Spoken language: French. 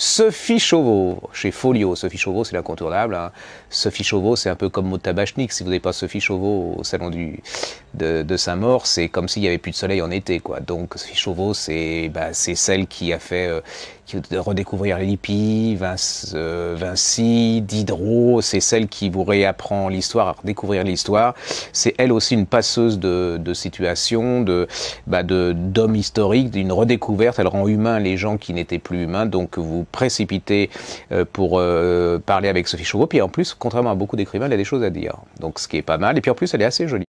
Sophie Chauveau, chez Folio. Sophie Chauveau, c'est l'incontournable. Hein. Sophie Chauveau, c'est un peu comme mot Si vous n'avez pas Sophie Chauveau au salon du, de, sa mort, c'est comme s'il n'y avait plus de soleil en été. Quoi. Donc Chauveau, c'est bah, celle qui a fait euh, qui, redécouvrir Lippi, euh, Vinci, Diderot, c'est celle qui vous réapprend l'histoire, à redécouvrir l'histoire. C'est elle aussi une passeuse de, de situations, de bah, d'hommes historiques, d'une redécouverte. Elle rend humains les gens qui n'étaient plus humains. Donc vous précipitez euh, pour parler avec Sophie Chauveau. Puis en plus, contrairement à beaucoup d'écrivains, elle a des choses à dire. Donc ce qui est pas mal. Et puis en plus, elle est assez jolie.